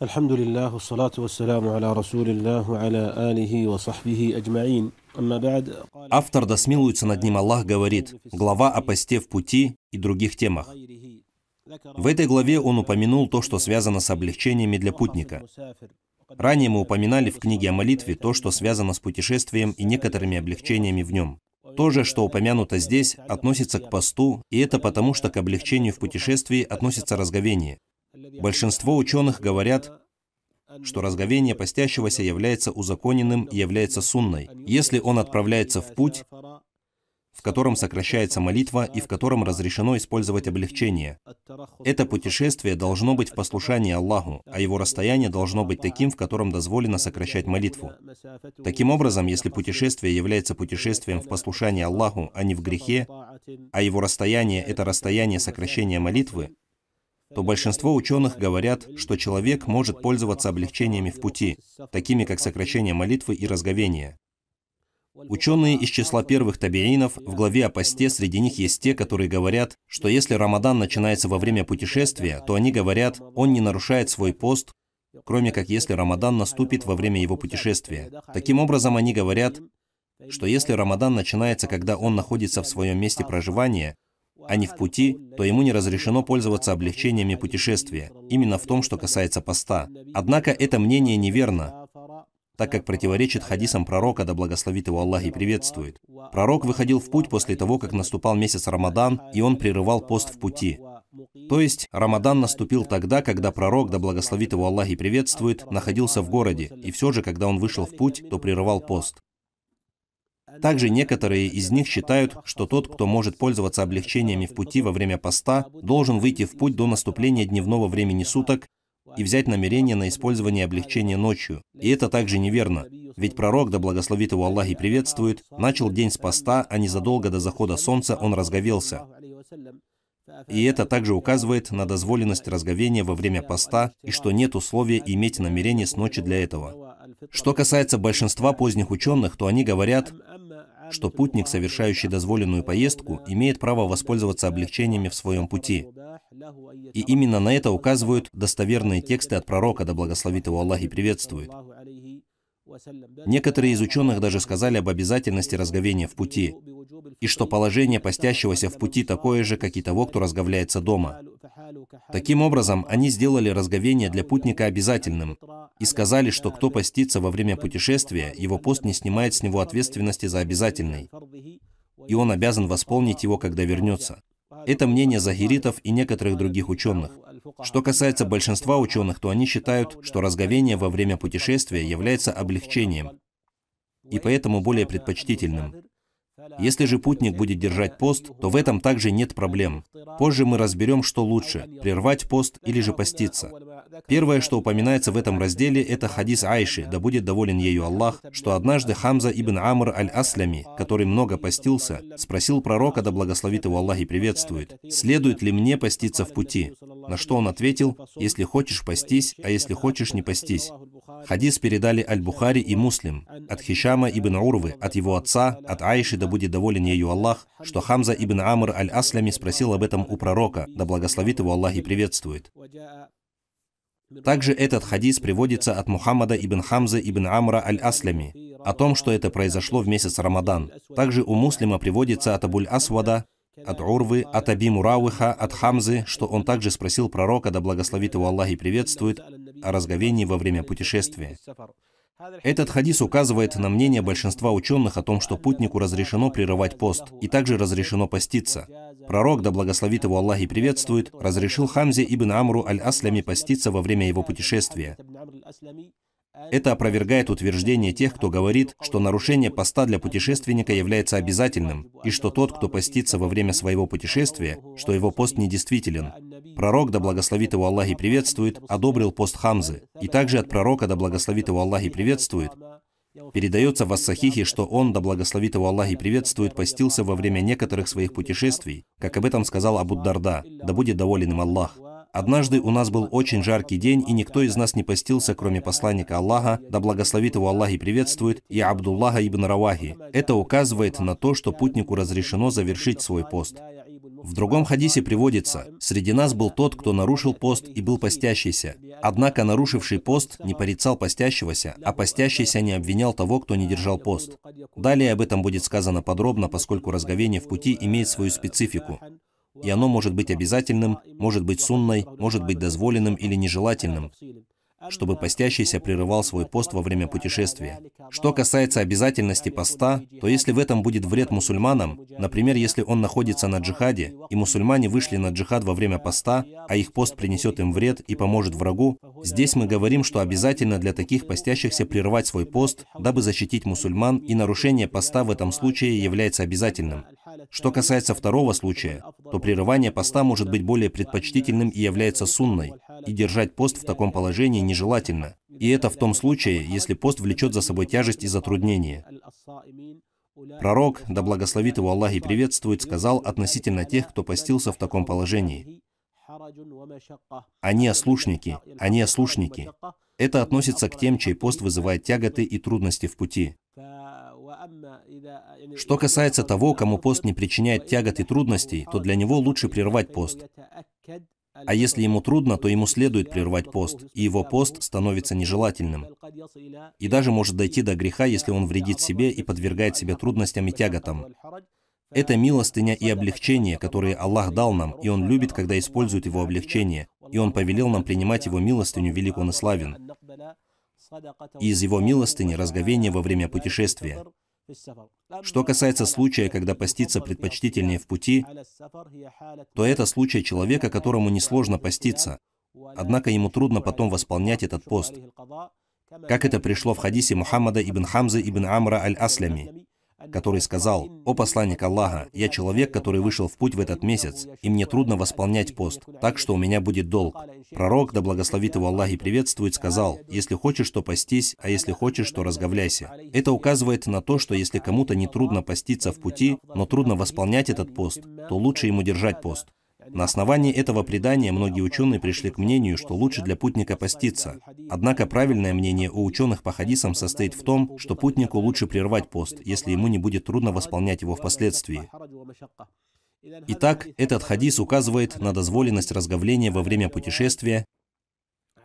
الحمد لله والصلاة والسلام على رسول الله وعلى آله وصحبه أجمعين Автор, да над ним Аллах, говорит, глава о посте в пути и других темах. В этой главе он упомянул то, что связано с облегчениями для путника. Ранее мы упоминали в книге о молитве то, что связано с путешествием и некоторыми облегчениями в нем. То же, что упомянуто здесь, относится к посту, и это потому, что к облегчению в путешествии относится разговение. Большинство ученых говорят, что разговение постящегося является узаконенным и является сунной, если он отправляется в путь, в котором сокращается молитва и в котором разрешено использовать облегчение. Это путешествие должно быть в послушании Аллаху, а его расстояние должно быть таким, в котором дозволено сокращать молитву. Таким образом, если путешествие является путешествием в послушании Аллаху, а не в грехе, а его расстояние — это расстояние сокращения молитвы, то большинство ученых говорят, что человек может пользоваться облегчениями в пути, такими как сокращение молитвы и разговения. Ученые из числа первых табиинов в главе о посте среди них есть те, которые говорят, что если Рамадан начинается во время путешествия, то они говорят, он не нарушает свой пост, кроме как если Рамадан наступит во время его путешествия. Таким образом, они говорят, что если Рамадан начинается, когда он находится в своем месте проживания, они а в пути, то ему не разрешено пользоваться облегчениями путешествия, именно в том, что касается поста. Однако это мнение неверно, так как противоречит хадисам пророка, да благословит его Аллах и приветствует. Пророк выходил в путь после того, как наступал месяц Рамадан, и он прерывал пост в пути. То есть Рамадан наступил тогда, когда пророк, да благословит его Аллах и приветствует, находился в городе, и все же, когда он вышел в путь, то прерывал пост. Также некоторые из них считают, что тот, кто может пользоваться облегчениями в пути во время поста, должен выйти в путь до наступления дневного времени суток и взять намерение на использование облегчения ночью. И это также неверно, ведь пророк, да благословит его Аллах и приветствует, начал день с поста, а незадолго до захода солнца он разговелся. И это также указывает на дозволенность разговения во время поста и что нет условия иметь намерение с ночи для этого. Что касается большинства поздних ученых, то они говорят, что путник, совершающий дозволенную поездку, имеет право воспользоваться облегчениями в своем пути. И именно на это указывают достоверные тексты от пророка, да благословит его Аллах и приветствует. Некоторые из ученых даже сказали об обязательности разговения в пути и что положение постящегося в пути такое же, как и того, кто разговляется дома. Таким образом, они сделали разговение для путника обязательным и сказали, что кто постится во время путешествия, его пост не снимает с него ответственности за обязательный, и он обязан восполнить его, когда вернется. Это мнение захиритов и некоторых других ученых. Что касается большинства ученых, то они считают, что разговение во время путешествия является облегчением, и поэтому более предпочтительным. Если же путник будет держать пост, то в этом также нет проблем. Позже мы разберем, что лучше – прервать пост или же поститься. Первое, что упоминается в этом разделе, это хадис Айши, да будет доволен ею Аллах, что однажды Хамза ибн Амр аль-Аслями, который много постился, спросил пророка, да благословит его Аллах и приветствует, «Следует ли мне поститься в пути?» На что он ответил, «Если хочешь, постись, а если хочешь, не постись». Хадис передали Аль-Бухари и Муслим, от Хишама ибн Урвы, от его отца, от Аиши, да будет доволен ею Аллах, что Хамза ибн Амр аль-Аслями спросил об этом у пророка, да благословит его Аллах и приветствует. Также этот хадис приводится от Мухаммада ибн Хамзы ибн Амра аль-Аслями, о том, что это произошло в месяц Рамадан. Также у муслима приводится от Абуль Асвада, от Урвы, от Аби Муравиха, от Хамзы, что он также спросил пророка, да благословит его Аллах и приветствует, о разговении во время путешествия. Этот хадис указывает на мнение большинства ученых о том, что путнику разрешено прерывать пост и также разрешено поститься. Пророк, да благословит его Аллах и приветствует, разрешил Хамзе ибн Амру аль-Аслями поститься во время его путешествия. Это опровергает утверждение тех, кто говорит, что нарушение поста для путешественника является обязательным, и что тот, кто постится во время своего путешествия, что его пост недействителен. Пророк, да благословит его Аллах и приветствует, одобрил пост Хамзы. И также от пророка, да благословит его Аллах и приветствует, Передается в Ассахихе, что он, да благословит его Аллах и приветствует, постился во время некоторых своих путешествий, как об этом сказал Абу дарда да будет доволен им Аллах. Однажды у нас был очень жаркий день, и никто из нас не постился, кроме посланника Аллаха, да благословит его Аллах и приветствует, и Абдуллаха ибн Равахи. Это указывает на то, что путнику разрешено завершить свой пост. В другом хадисе приводится, «Среди нас был тот, кто нарушил пост и был постящийся. Однако нарушивший пост не порицал постящегося, а постящийся не обвинял того, кто не держал пост». Далее об этом будет сказано подробно, поскольку разговение в пути имеет свою специфику. И оно может быть обязательным, может быть сунной, может быть дозволенным или нежелательным чтобы постящийся прерывал свой пост во время путешествия. Что касается обязательности поста, то если в этом будет вред мусульманам, например, если он находится на джихаде, и мусульмане вышли на джихад во время поста, а их пост принесет им вред и поможет врагу, здесь мы говорим, что обязательно для таких постящихся прервать свой пост, дабы защитить мусульман, и нарушение поста в этом случае является обязательным. Что касается второго случая, то прерывание поста может быть более предпочтительным и является сунной, и держать пост в таком положении нежелательно. И это в том случае, если пост влечет за собой тяжесть и затруднение. Пророк, да благословит его Аллах и приветствует, сказал относительно тех, кто постился в таком положении. Они ослушники, они ослушники. Это относится к тем, чей пост вызывает тяготы и трудности в пути. Что касается того, кому пост не причиняет тягот и трудностей, то для него лучше прервать пост. А если ему трудно, то ему следует прервать пост, и его пост становится нежелательным. И даже может дойти до греха, если он вредит себе и подвергает себя трудностям и тяготам. Это милостыня и облегчение, которые Аллах дал нам, и Он любит, когда использует Его облегчение, и Он повелел нам принимать Его милостыню, велик Он и славен. И из Его милостыни разговение во время путешествия. Что касается случая, когда поститься предпочтительнее в пути, то это случай человека, которому несложно поститься, однако ему трудно потом восполнять этот пост, как это пришло в хадисе Мухаммада ибн Хамзы ибн Амра аль-Аслями, который сказал, «О посланник Аллаха, я человек, который вышел в путь в этот месяц, и мне трудно восполнять пост, так что у меня будет долг. Пророк, да благословит его Аллах и приветствует, сказал, «Если хочешь, то постись, а если хочешь, то разговляйся». Это указывает на то, что если кому-то не трудно поститься в пути, но трудно восполнять этот пост, то лучше ему держать пост. На основании этого предания многие ученые пришли к мнению, что лучше для путника поститься. Однако правильное мнение у ученых по хадисам состоит в том, что путнику лучше прервать пост, если ему не будет трудно восполнять его впоследствии. Итак, этот хадис указывает на дозволенность разговления во время путешествия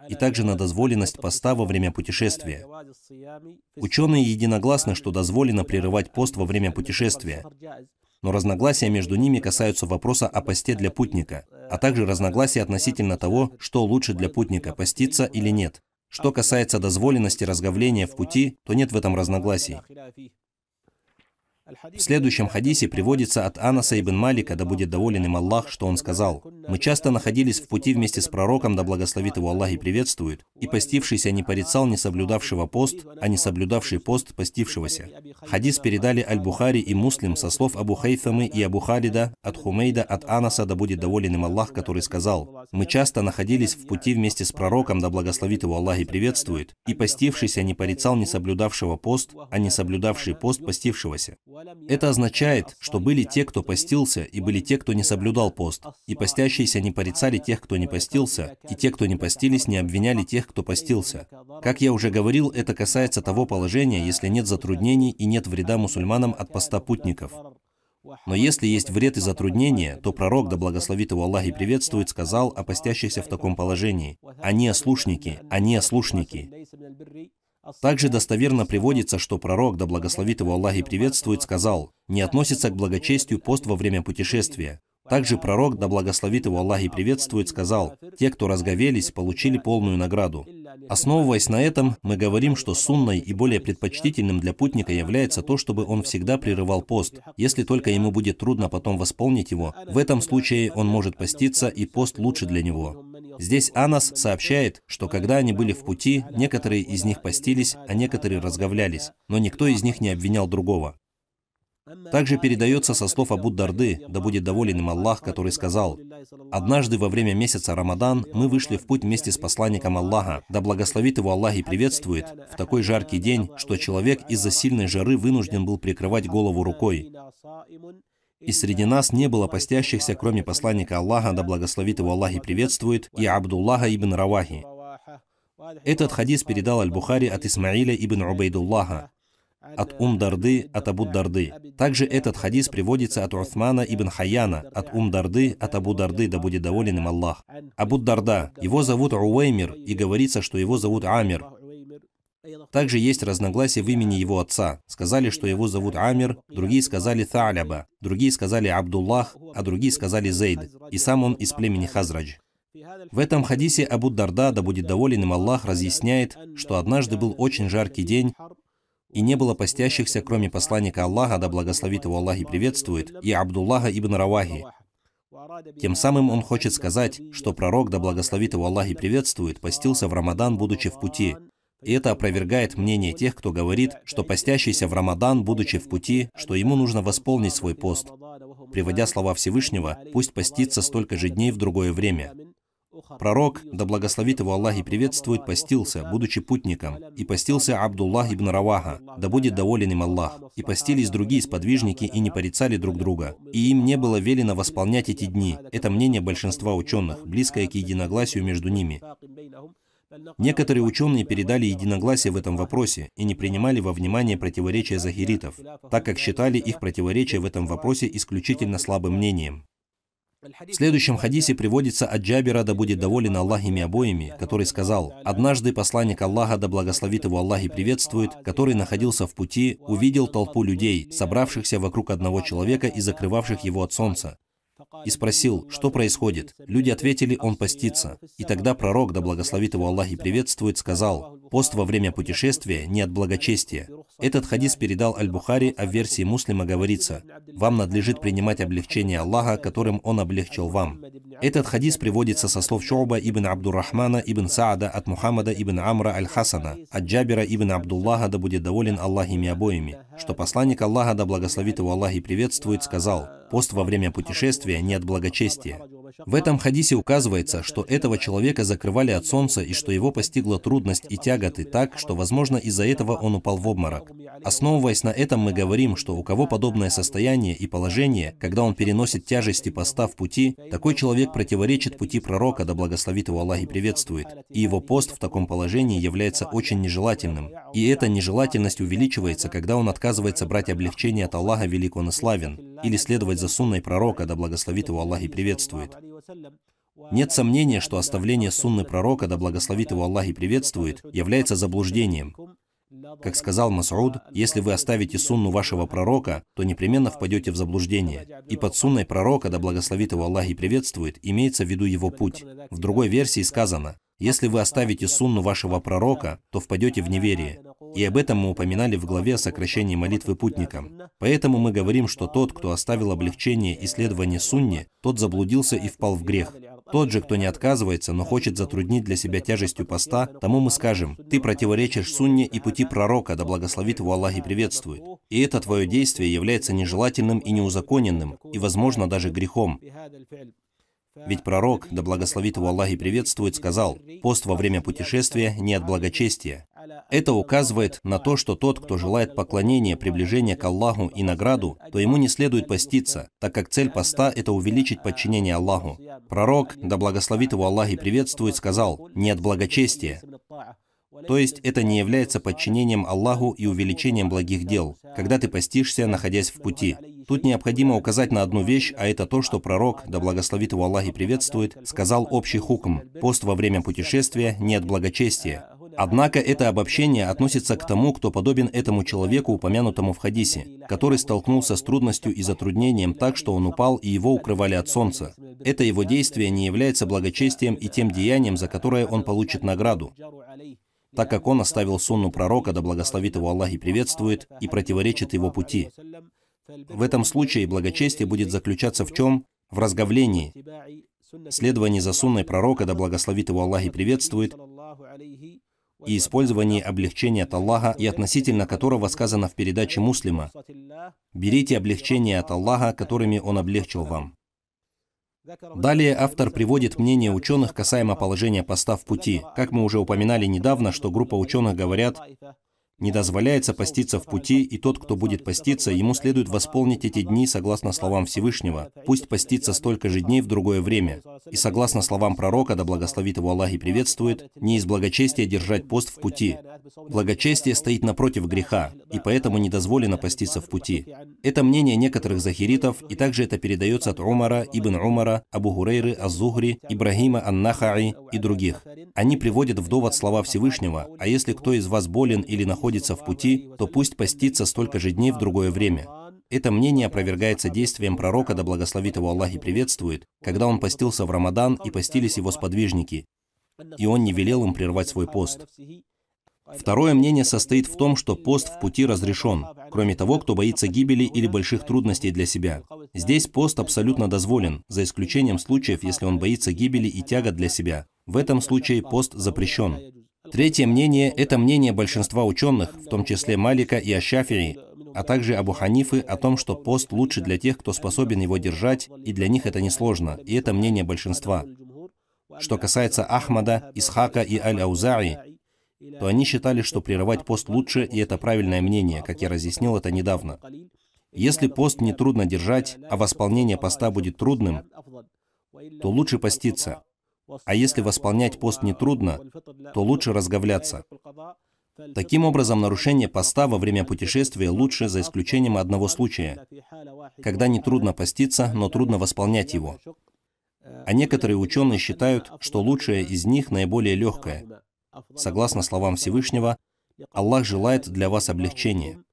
и также на дозволенность поста во время путешествия. Ученые единогласны, что дозволено прерывать пост во время путешествия, но разногласия между ними касаются вопроса о посте для путника, а также разногласия относительно того, что лучше для путника, поститься или нет. Что касается дозволенности разговления в пути, то нет в этом разногласий. В следующем хадисе приводится от Анаса ибн Малика, да будет доволен им Аллах, что он сказал, «Мы часто находились в пути вместе с пророком, да благословит его Аллах и приветствует, и постившийся не порицал не соблюдавшего пост, а не соблюдавший пост постившегося». Хадис передали Аль-Бухари и Муслим со слов Абу Хайфамы и Абу Халида, от Хумейда, от Анаса, да будет доволен им Аллах, который сказал, «Мы часто находились в пути вместе с пророком, да благословит его Аллах и приветствует, и постившийся не порицал не соблюдавшего пост, а не соблюдавший пост постившегося». Это означает, что были те, кто постился, и были те, кто не соблюдал пост. И постящиеся не порицали тех, кто не постился, и те, кто не постились, не обвиняли тех, кто постился. Как я уже говорил, это касается того положения, если нет затруднений и нет вреда мусульманам от поста путников. Но если есть вред и затруднение, то пророк, да благословит его Аллах и приветствует, сказал о постящихся в таком положении. Они ослушники, они ослушники. Также достоверно приводится, что пророк, да благословит его Аллах и приветствует, сказал, «Не относится к благочестию пост во время путешествия». Также пророк, да благословит его Аллах и приветствует, сказал, «Те, кто разговелись, получили полную награду». Основываясь на этом, мы говорим, что сунной и более предпочтительным для путника является то, чтобы он всегда прерывал пост. Если только ему будет трудно потом восполнить его, в этом случае он может поститься, и пост лучше для него. Здесь Анас сообщает, что когда они были в пути, некоторые из них постились, а некоторые разговлялись, но никто из них не обвинял другого. Также передается со слов Абу Дарды, да будет доволен им Аллах, который сказал, «Однажды во время месяца Рамадан мы вышли в путь вместе с посланником Аллаха, да благословит его Аллах и приветствует, в такой жаркий день, что человек из-за сильной жары вынужден был прикрывать голову рукой. И среди нас не было постящихся, кроме посланника Аллаха, да благословит его Аллах и приветствует, и Абдуллаха ибн Равахи. Этот хадис передал Аль-Бухари от Исмаиля ибн Убейдуллаха от Ум Дарды, от Абу Дарды. Также этот хадис приводится от Урфмана ибн Хаяна, от Ум Дарды, от Абу Дарды, да будет доволен им Аллах. Абу Дарда, его зовут Уэймир, и говорится, что его зовут Амир. Также есть разногласия в имени его отца. Сказали, что его зовут Амир, другие сказали Тааляба, другие сказали Абдуллах, а другие сказали Зейд, и сам он из племени Хазрадж. В этом хадисе Абу Дарда, да будет доволен им Аллах, разъясняет, что однажды был очень жаркий день, и не было постящихся, кроме посланника Аллаха, да благословит его Аллах и приветствует, и Абдуллаха ибн Равахи. Тем самым он хочет сказать, что пророк, да благословит его Аллах и приветствует, постился в Рамадан, будучи в пути, и это опровергает мнение тех, кто говорит, что постящийся в Рамадан, будучи в пути, что ему нужно восполнить свой пост. Приводя слова Всевышнего, пусть постится столько же дней в другое время. Пророк, да благословит его Аллах и приветствует, постился, будучи путником, и постился Абдуллах ибн Раваха, да будет доволен им Аллах, и постились другие сподвижники и не порицали друг друга, и им не было велено восполнять эти дни. Это мнение большинства ученых, близкое к единогласию между ними. Некоторые ученые передали единогласие в этом вопросе и не принимали во внимание противоречия захиритов, так как считали их противоречия в этом вопросе исключительно слабым мнением. В следующем хадисе приводится от Джабира, да будет доволен Аллах ими обоими, который сказал, «Однажды посланник Аллаха, да благословит его Аллах и приветствует, который находился в пути, увидел толпу людей, собравшихся вокруг одного человека и закрывавших его от солнца и спросил, что происходит. Люди ответили, он постится. И тогда пророк, да благословит его Аллах и приветствует, сказал, пост во время путешествия не от благочестия. Этот хадис передал Аль-Бухари, а в версии муслима говорится, «Вам надлежит принимать облегчение Аллаха, которым Он облегчил вам». Этот хадис приводится со слов Шоба ибн Абдурахмана ибн Саада от Мухаммада ибн Амра аль-Хасана, от Джабира ибн Абдуллаха, да будет доволен Аллах ими обоими, что посланник Аллаха, да благословит его Аллах и приветствует, сказал, «Пост во время путешествия не от благочестия». В этом хадисе указывается, что этого человека закрывали от солнца и что его постигла трудность и тяготы так, что, возможно, из-за этого он упал в обморок. Основываясь на этом, мы говорим, что у кого подобное состояние и положение, когда он переносит тяжести поста в пути, такой человек противоречит пути пророка, да благословит его Аллах и приветствует, и его пост в таком положении является очень нежелательным. И эта нежелательность увеличивается, когда он отказывается брать облегчение от Аллаха, велик он и славен или следовать за сунной пророка, да благословит его Аллах и приветствует. Нет сомнения, что оставление сунны пророка, да благословит его Аллах и приветствует, является заблуждением. Как сказал Масруд, если вы оставите сунну вашего пророка, то непременно впадете в заблуждение. И под сунной пророка, да благословит его Аллах и приветствует, имеется в виду его путь. В другой версии сказано, если вы оставите сунну вашего пророка, то впадете в неверие. И об этом мы упоминали в главе о сокращении молитвы путникам. Поэтому мы говорим, что тот, кто оставил облегчение и следование сунни, тот заблудился и впал в грех. Тот же, кто не отказывается, но хочет затруднить для себя тяжестью поста, тому мы скажем, ты противоречишь сунне и пути пророка, да благословит его Аллах и приветствует. И это твое действие является нежелательным и неузаконенным, и, возможно, даже грехом. Ведь пророк, да благословит его Аллах и приветствует, сказал, «Пост во время путешествия не от благочестия». Это указывает на то, что тот, кто желает поклонения, приближения к Аллаху и награду, то ему не следует поститься, так как цель поста — это увеличить подчинение Аллаху. Пророк, да благословит его Аллах и приветствует, сказал, «Нет благочестия». То есть это не является подчинением Аллаху и увеличением благих дел, когда ты постишься, находясь в пути. Тут необходимо указать на одну вещь, а это то, что пророк, да благословит его Аллах и приветствует, сказал общий хукм, пост во время путешествия нет благочестия. Однако это обобщение относится к тому, кто подобен этому человеку, упомянутому в хадисе, который столкнулся с трудностью и затруднением так, что он упал и его укрывали от солнца. Это его действие не является благочестием и тем деянием, за которое он получит награду так как он оставил сунну пророка, да благословит его Аллах и приветствует, и противоречит его пути. В этом случае благочестие будет заключаться в чем? В разговлении, следовании за сунной пророка, да благословит его Аллах и приветствует, и использовании облегчения от Аллаха и относительно которого сказано в передаче муслима «Берите облегчение от Аллаха, которыми Он облегчил вам». Далее автор приводит мнение ученых касаемо положения поста в пути. Как мы уже упоминали недавно, что группа ученых говорят, не дозволяется поститься в пути, и тот, кто будет поститься, ему следует восполнить эти дни согласно словам Всевышнего. Пусть постится столько же дней в другое время. И согласно словам пророка, да благословит его Аллах и приветствует, не из благочестия держать пост в пути. Благочестие стоит напротив греха, и поэтому не дозволено поститься в пути. Это мнение некоторых захиритов, и также это передается от Умара, Ибн Умара, Абу Гурейры, Аззугри, Ибрагима Аннахари и других. Они приводят в довод слова Всевышнего, а если кто из вас болен или находится находится в пути, то пусть постится столько же дней в другое время. Это мнение опровергается действием пророка, да благословит его Аллах и приветствует, когда он постился в Рамадан и постились его сподвижники, и он не велел им прервать свой пост. Второе мнение состоит в том, что пост в пути разрешен, кроме того, кто боится гибели или больших трудностей для себя. Здесь пост абсолютно дозволен, за исключением случаев, если он боится гибели и тяга для себя. В этом случае пост запрещен. Третье мнение – это мнение большинства ученых, в том числе Малика и Ашафии, а также Абу Ханифы о том, что пост лучше для тех, кто способен его держать, и для них это несложно, и это мнение большинства. Что касается Ахмада, Исхака и Аль-Аузаи, то они считали, что прерывать пост лучше, и это правильное мнение, как я разъяснил это недавно. Если пост не трудно держать, а восполнение поста будет трудным, то лучше поститься. А если восполнять пост нетрудно, то лучше разговляться. Таким образом, нарушение поста во время путешествия лучше за исключением одного случая, когда нетрудно поститься, но трудно восполнять его. А некоторые ученые считают, что лучшее из них наиболее легкое. Согласно словам Всевышнего, Аллах желает для вас облегчения.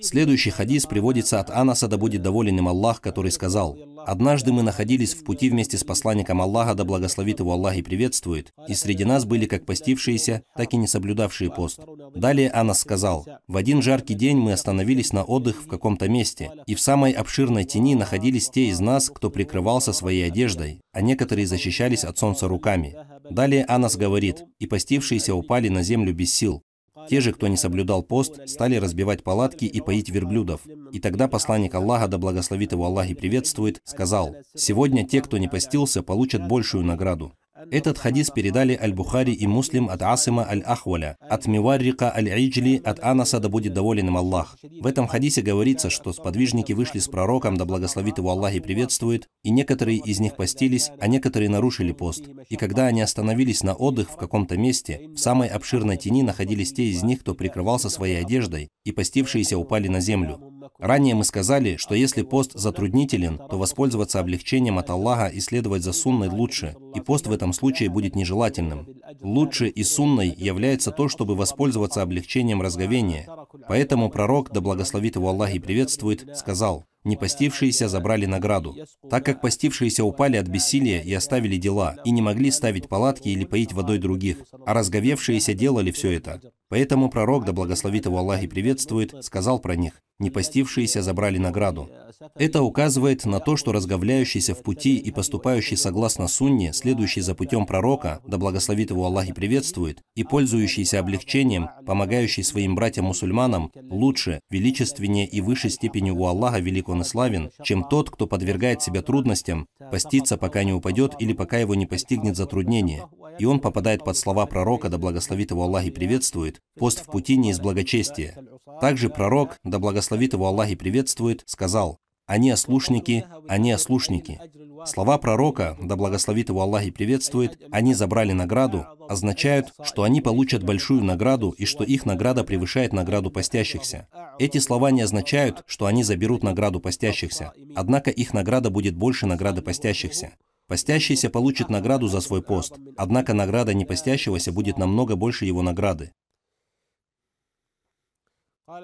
Следующий хадис приводится от Анаса, да будет доволен им Аллах, который сказал, «Однажды мы находились в пути вместе с посланником Аллаха, да благословит его Аллах и приветствует, и среди нас были как постившиеся, так и не соблюдавшие пост». Далее Анас сказал, «В один жаркий день мы остановились на отдых в каком-то месте, и в самой обширной тени находились те из нас, кто прикрывался своей одеждой, а некоторые защищались от солнца руками. Далее Анас говорит, «И постившиеся упали на землю без сил, те же, кто не соблюдал пост, стали разбивать палатки и поить верблюдов. И тогда посланник Аллаха, да благословит его Аллах и приветствует, сказал, «Сегодня те, кто не постился, получат большую награду». Этот хадис передали Аль-Бухари и Муслим от Асима Аль-Ахваля, от Миварика Аль-Иджли, от Анаса, да будет доволен им Аллах. В этом хадисе говорится, что сподвижники вышли с пророком, да благословит его Аллах и приветствует, и некоторые из них постились, а некоторые нарушили пост. И когда они остановились на отдых в каком-то месте, в самой обширной тени находились те из них, кто прикрывался своей одеждой, и постившиеся упали на землю. Ранее мы сказали, что если пост затруднителен, то воспользоваться облегчением от Аллаха и следовать за сунной лучше, и пост в этом случае будет нежелательным. Лучше и сунной является то, чтобы воспользоваться облегчением разговения. Поэтому пророк, да благословит его Аллах и приветствует, сказал, не постившиеся забрали награду, так как постившиеся упали от бессилия и оставили дела, и не могли ставить палатки или поить водой других, а разговевшиеся делали все это. Поэтому пророк, да благословит его Аллах и приветствует, сказал про них, не постившиеся, забрали награду. Это указывает на то, что разговляющийся в пути и поступающий согласно сунне, следующий за путем пророка, да благословит его Аллах и приветствует, и пользующийся облегчением, помогающий своим братьям-мусульманам, лучше, величественнее и выше степени у Аллаха велик он и славен, чем тот, кто подвергает себя трудностям, постится, пока не упадет или пока его не постигнет затруднение. И он попадает под слова пророка, да благословит его Аллах и приветствует, пост в пути не из благочестия. Также пророк, да благословит благословит его Аллах и приветствует, сказал, «Они ослушники, они ослушники». Слова пророка, да благословит его Аллах и приветствует, «они забрали награду», означают, что они получат большую награду и что их награда превышает награду постящихся. Эти слова не означают, что они заберут награду постящихся, однако их награда будет больше награды постящихся. Постящийся получит награду за свой пост, однако награда непостящегося будет намного больше его награды.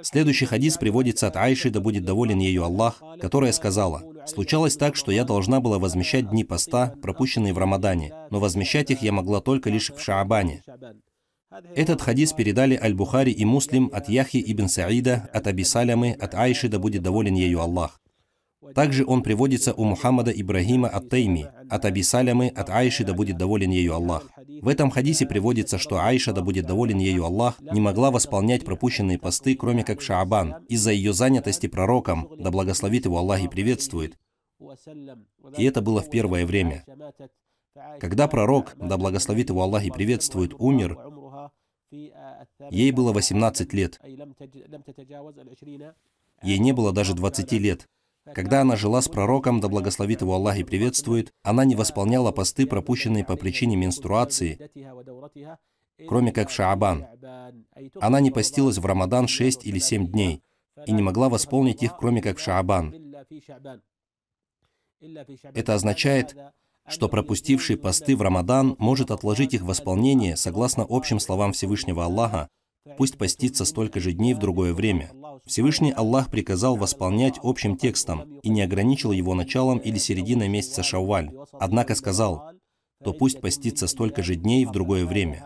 Следующий хадис приводится от Айши, да будет доволен ею Аллах, которая сказала, «Случалось так, что я должна была возмещать дни поста, пропущенные в Рамадане, но возмещать их я могла только лишь в Шаабане». Этот хадис передали Аль-Бухари и Муслим от Яхи ибн Саида, от Аби Салямы, от Айши, да будет доволен ею Аллах. Также он приводится у Мухаммада Ибрагима от Тайми, от Аби Салямы, от Айши, да будет доволен ею Аллах. В этом хадисе приводится, что Айша, да будет доволен ею Аллах, не могла восполнять пропущенные посты, кроме как в Шаабан, из-за ее занятости пророком, да благословит его Аллах и приветствует. И это было в первое время. Когда пророк, да благословит его Аллах и приветствует, умер, ей было 18 лет. Ей не было даже 20 лет. Когда она жила с пророком, да благословит его Аллах и приветствует, она не восполняла посты, пропущенные по причине менструации, кроме как в Шаабан. Она не постилась в Рамадан 6 или 7 дней и не могла восполнить их, кроме как в Шаабан. Это означает, что пропустивший посты в Рамадан может отложить их восполнение согласно общим словам Всевышнего Аллаха, пусть постится столько же дней в другое время – Всевышний Аллах приказал восполнять общим текстом и не ограничил его началом или серединой месяца Шавваль, однако сказал, то пусть постится столько же дней в другое время.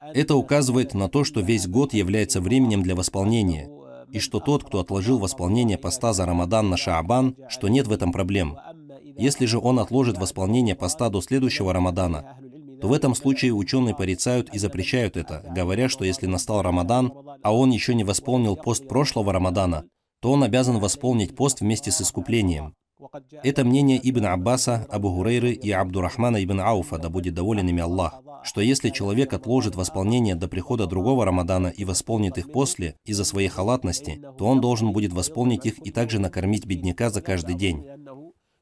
Это указывает на то, что весь год является временем для восполнения, и что тот, кто отложил восполнение поста за Рамадан на Шаабан, что нет в этом проблем. Если же он отложит восполнение поста до следующего Рамадана, то в этом случае ученые порицают и запрещают это, говоря, что если настал Рамадан, а он еще не восполнил пост прошлого Рамадана, то он обязан восполнить пост вместе с искуплением. Это мнение Ибн Аббаса, Абу Гурейры и Абдурахмана Ибн Ауфа, да будет доволен ими Аллах, что если человек отложит восполнение до прихода другого Рамадана и восполнит их после, из-за своей халатности, то он должен будет восполнить их и также накормить бедняка за каждый день.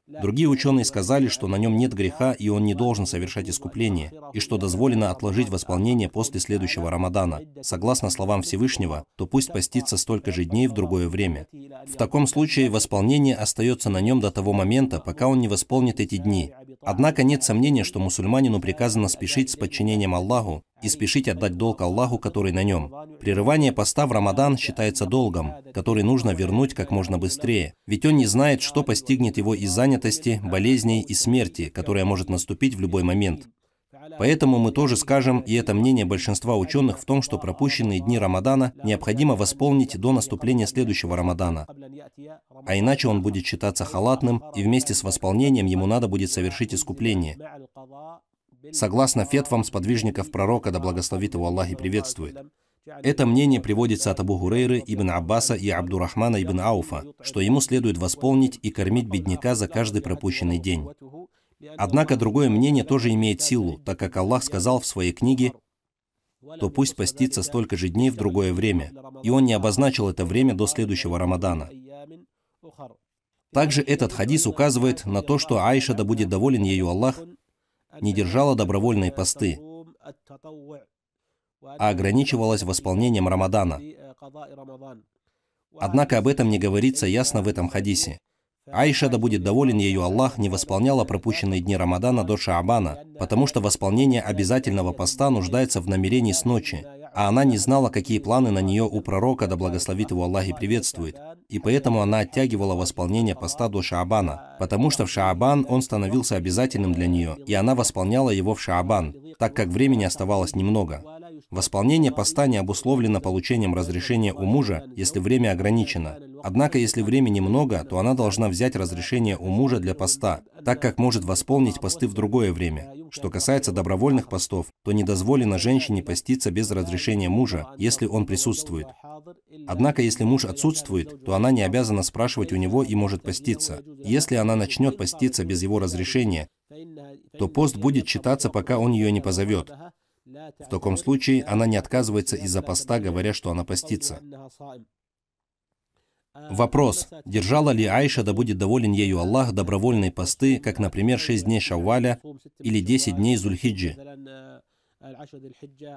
Другие ученые сказали, что на нем нет греха, и он не должен совершать искупление, и что дозволено отложить восполнение после следующего Рамадана. Согласно словам Всевышнего, то пусть постится столько же дней в другое время. В таком случае восполнение остается на нем до того момента, пока он не восполнит эти дни, Однако нет сомнения, что мусульманину приказано спешить с подчинением Аллаху и спешить отдать долг Аллаху, который на нем. Прерывание поста в Рамадан считается долгом, который нужно вернуть как можно быстрее, ведь он не знает, что постигнет его из занятости, болезней и смерти, которая может наступить в любой момент. Поэтому мы тоже скажем, и это мнение большинства ученых в том, что пропущенные дни Рамадана необходимо восполнить до наступления следующего Рамадана. А иначе он будет считаться халатным, и вместе с восполнением ему надо будет совершить искупление. Согласно фетвам сподвижников пророка, да благословит его Аллах и приветствует. Это мнение приводится от Абу Гурейры, Ибн Аббаса и Абдурахмана Ибн Ауфа, что ему следует восполнить и кормить бедняка за каждый пропущенный день. Однако другое мнение тоже имеет силу, так как Аллах сказал в своей книге, то пусть постится столько же дней в другое время, и он не обозначил это время до следующего Рамадана. Также этот хадис указывает на то, что Айша, да будет доволен ею Аллах, не держала добровольные посты, а ограничивалась восполнением Рамадана. Однако об этом не говорится ясно в этом хадисе. Аиша, да будет доволен ею Аллах, не восполняла пропущенные дни Рамадана до Шаабана, потому что восполнение обязательного поста нуждается в намерении с ночи, а она не знала, какие планы на нее у пророка, да благословит его Аллах и приветствует. И поэтому она оттягивала восполнение поста до Шаабана, потому что в Шаабан он становился обязательным для нее, и она восполняла его в Шаабан, так как времени оставалось немного. Восполнение поста не обусловлено получением разрешения у мужа, если время ограничено. Однако, если времени много, то она должна взять разрешение у мужа для поста, так как может восполнить посты в другое время. Что касается добровольных постов, то не дозволено женщине поститься без разрешения мужа, если он присутствует. Однако, если муж отсутствует, то она не обязана спрашивать у него и может поститься. Если она начнет поститься без его разрешения, то пост будет читаться, пока он ее не позовет. В таком случае она не отказывается из-за поста, говоря, что она постится. Вопрос. Держала ли Айша, да будет доволен ею Аллах, добровольные посты, как, например, 6 дней Шавваля или 10 дней Зульхиджи,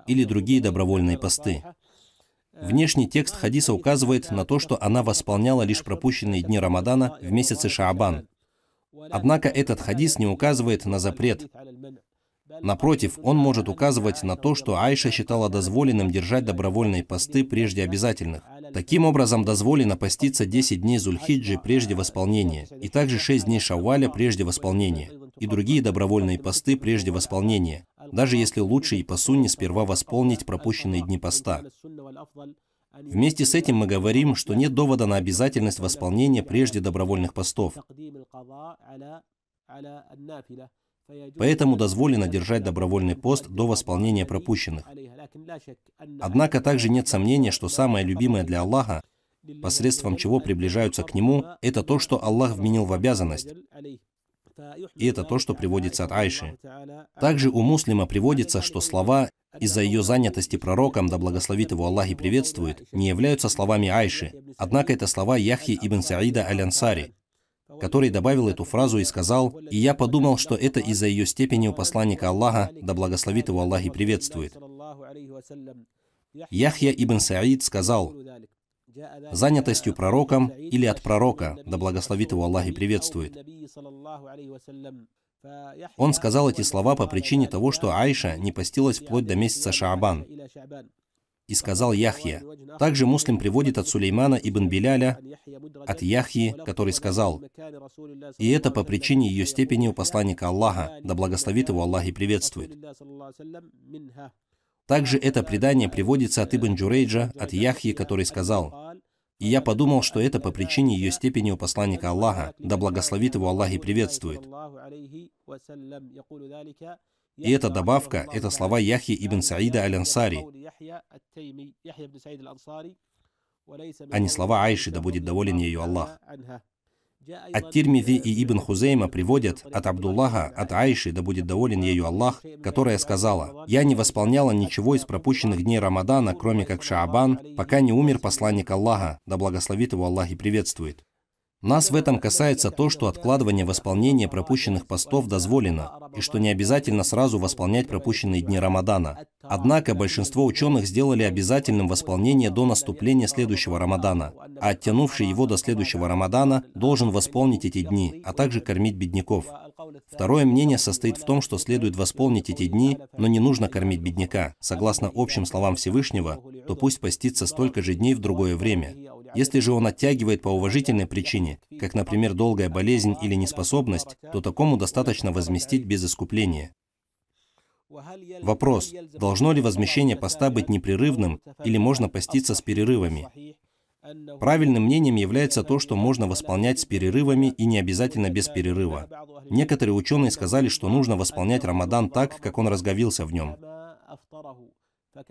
или другие добровольные посты? Внешний текст хадиса указывает на то, что она восполняла лишь пропущенные дни Рамадана в месяце Шаабан. Однако этот хадис не указывает на запрет. Напротив, он может указывать на то, что Айша считала дозволенным держать добровольные посты прежде обязательных. Таким образом, дозволено поститься 10 дней Зульхиджи прежде восполнения, и также 6 дней Шаваля прежде восполнения, и другие добровольные посты прежде восполнения, даже если лучше и по сунне сперва восполнить пропущенные дни поста. Вместе с этим мы говорим, что нет довода на обязательность восполнения прежде добровольных постов. Поэтому дозволено держать добровольный пост до восполнения пропущенных. Однако также нет сомнения, что самое любимое для Аллаха, посредством чего приближаются к Нему, это то, что Аллах вменил в обязанность. И это то, что приводится от Айши. Также у муслима приводится, что слова «из-за ее занятости пророком, да благословит его Аллах и приветствует» не являются словами Айши, однако это слова Яхи ибн Саида аль-Ансари, который добавил эту фразу и сказал, «И я подумал, что это из-за ее степени у посланника Аллаха, да благословит его Аллах и приветствует». Яхья ибн Саид сказал, занятостью пророком или от пророка, да благословит его Аллах и приветствует. Он сказал эти слова по причине того, что Айша не постилась вплоть до месяца Шаабан. И сказал Яхья. Также Муслим приводит от Сулеймана ибн Беляля, от Яхьи, который сказал, «И это по причине ее степени у посланника Аллаха, да благословит его Аллах и приветствует». Также это предание приводится от Ибн Джурейджа, от Яхьи, который сказал, «И я подумал, что это по причине ее степени у посланника Аллаха, да благословит его Аллах и приветствует». И эта добавка — это слова Яхи ибн Саида аль-Ансари, а не слова Айши, да будет доволен ею Аллах. От Тирмизи и Ибн Хузейма приводят от Абдуллаха, от Айши, да будет доволен ею Аллах, которая сказала, «Я не восполняла ничего из пропущенных дней Рамадана, кроме как в Шаабан, пока не умер посланник Аллаха, да благословит его Аллах и приветствует». Нас в этом касается то, что откладывание восполнения пропущенных постов дозволено, и что не обязательно сразу восполнять пропущенные дни Рамадана. Однако большинство ученых сделали обязательным восполнение до наступления следующего Рамадана, а оттянувший его до следующего Рамадана должен восполнить эти дни, а также кормить бедняков. Второе мнение состоит в том, что следует восполнить эти дни, но не нужно кормить бедняка. Согласно общим словам Всевышнего, то пусть постится столько же дней в другое время. Если же он оттягивает по уважительной причине, как, например, долгая болезнь или неспособность, то такому достаточно возместить без искупления. Вопрос, должно ли возмещение поста быть непрерывным или можно поститься с перерывами? Правильным мнением является то, что можно восполнять с перерывами и не обязательно без перерыва. Некоторые ученые сказали, что нужно восполнять Рамадан так, как он разговился в нем.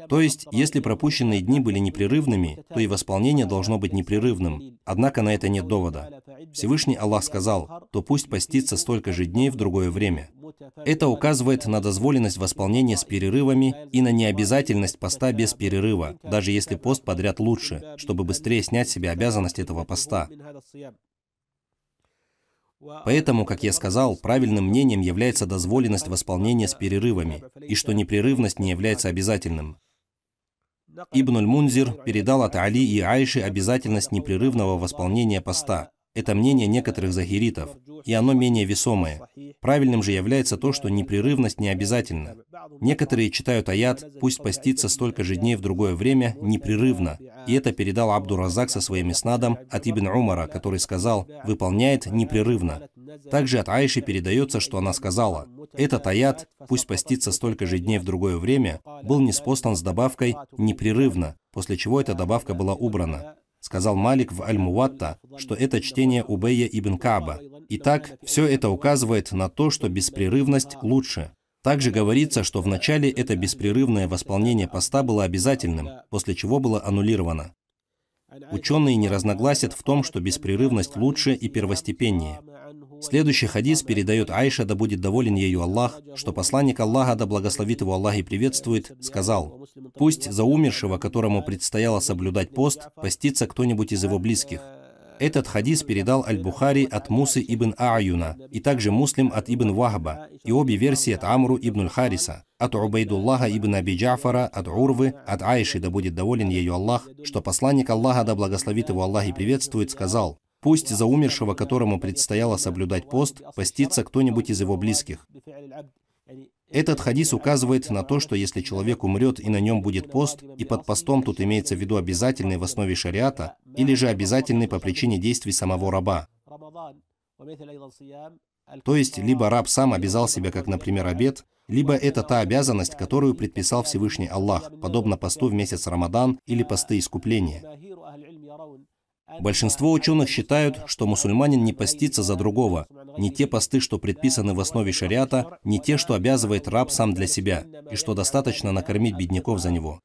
То есть, если пропущенные дни были непрерывными, то и восполнение должно быть непрерывным. Однако на это нет довода. Всевышний Аллах сказал, то пусть постится столько же дней в другое время. Это указывает на дозволенность восполнения с перерывами и на необязательность поста без перерыва, даже если пост подряд лучше, чтобы быстрее снять себе обязанность этого поста. Поэтому, как я сказал, правильным мнением является дозволенность восполнения с перерывами, и что непрерывность не является обязательным. Ибн Мунзир передал от Али и Айши обязательность непрерывного восполнения поста, это мнение некоторых захиритов, и оно менее весомое. Правильным же является то, что непрерывность не обязательна. Некоторые читают аят «пусть постится столько же дней в другое время» непрерывно, и это передал Абдул-Разак со своим иснадом от Ибн Умара, который сказал «выполняет непрерывно». Также от Аиши передается, что она сказала «этот аят «пусть постится столько же дней в другое время» был неспослан с добавкой «непрерывно», после чего эта добавка была убрана. Сказал Малик в Аль-Муатта, что это чтение Убейя ибн Каба. Итак, все это указывает на то, что беспрерывность лучше. Также говорится, что вначале это беспрерывное восполнение поста было обязательным, после чего было аннулировано. Ученые не разногласят в том, что беспрерывность лучше и первостепеннее. Следующий хадис передает Айша, да будет доволен ею Аллах, что посланник Аллаха, да благословит его Аллах и приветствует, сказал, «Пусть за умершего, которому предстояло соблюдать пост, постится кто-нибудь из его близких». Этот хадис передал Аль-Бухари от Мусы ибн Ааюна, и также Муслим от ибн Вахба, и обе версии от Амру ибн Хариса, от Убайдуллаха ибн Аби Джафара, от Урвы, от Айши, да будет доволен ею Аллах, что посланник Аллаха, да благословит его Аллах и приветствует, сказал, Пусть за умершего, которому предстояло соблюдать пост, постится кто-нибудь из его близких. Этот хадис указывает на то, что если человек умрет и на нем будет пост, и под постом тут имеется в виду обязательный в основе шариата, или же обязательный по причине действий самого раба. То есть, либо раб сам обязал себя, как, например, обед, либо это та обязанность, которую предписал Всевышний Аллах, подобно посту в месяц Рамадан или посты искупления. Большинство ученых считают, что мусульманин не постится за другого. Не те посты, что предписаны в основе шариата, не те, что обязывает раб сам для себя, и что достаточно накормить бедняков за него.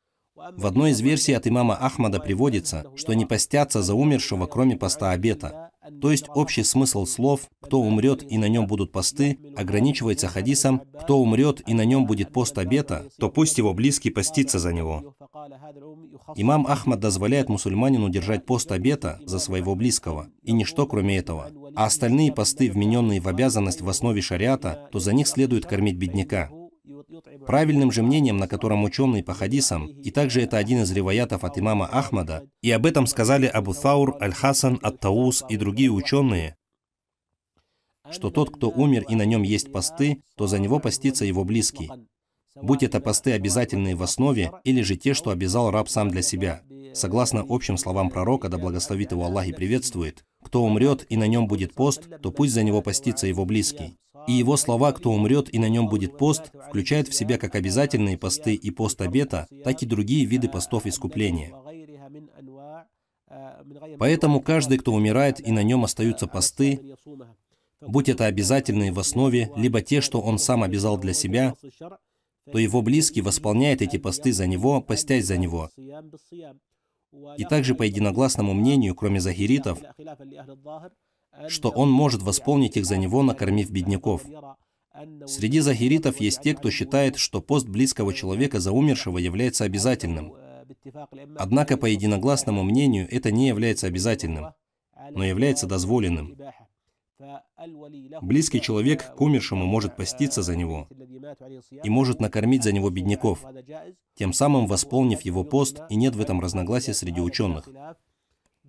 В одной из версий от имама Ахмада приводится, что не постятся за умершего, кроме поста обета. То есть общий смысл слов «кто умрет и на нем будут посты» ограничивается хадисом «кто умрет и на нем будет пост обета, то пусть его близкий постится за него». Имам Ахмад дозволяет мусульманину держать пост обета за своего близкого, и ничто кроме этого. А остальные посты, вмененные в обязанность в основе шариата, то за них следует кормить бедняка. Правильным же мнением, на котором ученые по хадисам, и также это один из реваятов от имама Ахмада, и об этом сказали Абу Фаур, Аль-Хасан, Ат-Таус и другие ученые, что тот, кто умер и на нем есть посты, то за него постится его близкий. Будь это посты обязательные в основе, или же те, что обязал раб сам для себя. Согласно общим словам пророка, да благословит его Аллах и приветствует, кто умрет и на нем будет пост, то пусть за него постится его близкий. И его слова «Кто умрет и на нем будет пост» включают в себя как обязательные посты и пост обета, так и другие виды постов искупления. Поэтому каждый, кто умирает и на нем остаются посты, будь это обязательные в основе, либо те, что он сам обязал для себя, то его близкий восполняет эти посты за него, постясь за него. И также, по единогласному мнению, кроме захиритов, что он может восполнить их за него, накормив бедняков. Среди захиритов есть те, кто считает, что пост близкого человека за умершего является обязательным. Однако, по единогласному мнению, это не является обязательным, но является дозволенным. Близкий человек к умершему может поститься за него и может накормить за него бедняков, тем самым восполнив его пост, и нет в этом разногласия среди ученых.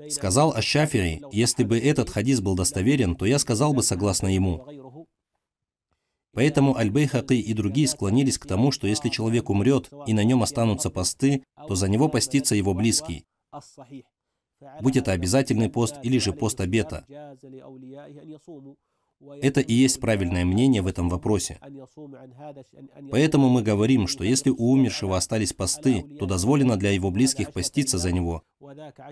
Сказал Аш-Шафири, если бы этот хадис был достоверен, то я сказал бы согласно ему. Поэтому Аль-Бейхаки и другие склонились к тому, что если человек умрет и на нем останутся посты, то за него постится его близкий. Будь это обязательный пост или же пост обета. Это и есть правильное мнение в этом вопросе. Поэтому мы говорим, что если у умершего остались посты, то дозволено для его близких поститься за него,